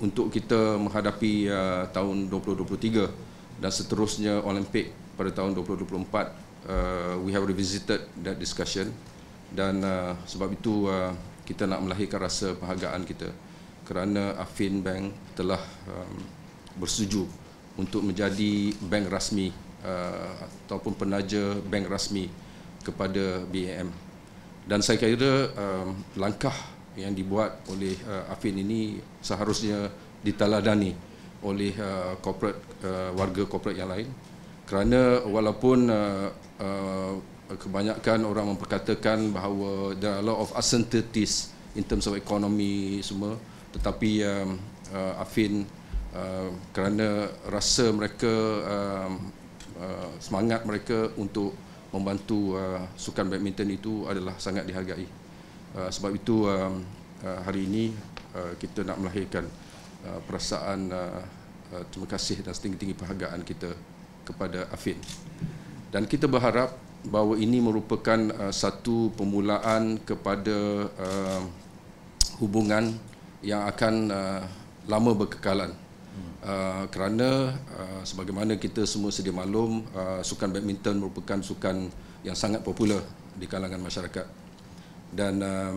untuk kita menghadapi uh, tahun 2023 dan seterusnya Olimpik pada tahun 2024 uh, we have revisited that discussion dan uh, sebab itu uh, kita nak melahirkan rasa penghargaan kita kerana Afin Bank telah um, bersetuju untuk menjadi bank rasmi uh, ataupun penaja bank rasmi kepada BAM dan saya kira um, langkah yang dibuat oleh uh, Afin ini seharusnya ditaladani oleh uh, corporate uh, warga corporate yang lain kerana walaupun uh, uh, kebanyakan orang memperkatakan bahawa there are a lot of uncertainties in terms of economy semua tetapi um, uh, Afin uh, kerana rasa mereka uh, uh, semangat mereka untuk membantu uh, sukan badminton itu adalah sangat dihargai Eh, sebab itu eh, hari ini eh, kita nak melahirkan perasaan uh, terima kasih dan setinggi-tinggi penghargaan kita kepada Afin dan kita berharap bahawa ini merupakan satu permulaan kepada hubungan yang akan lama berkekalan Uh, kerana uh, sebagaimana kita semua sedia maklum uh, sukan badminton merupakan sukan yang sangat popular di kalangan masyarakat dan uh,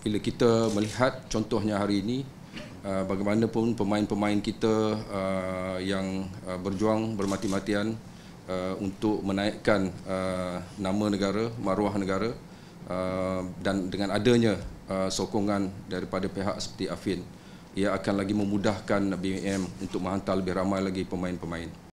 bila kita melihat contohnya hari ini uh, bagaimana pemain-pemain kita uh, yang uh, berjuang bermati-matian uh, untuk menaikkan uh, nama negara, maruah negara uh, dan dengan adanya uh, sokongan daripada pihak seperti Afin ia akan lagi memudahkan BIM untuk menghantar lebih ramai lagi pemain-pemain.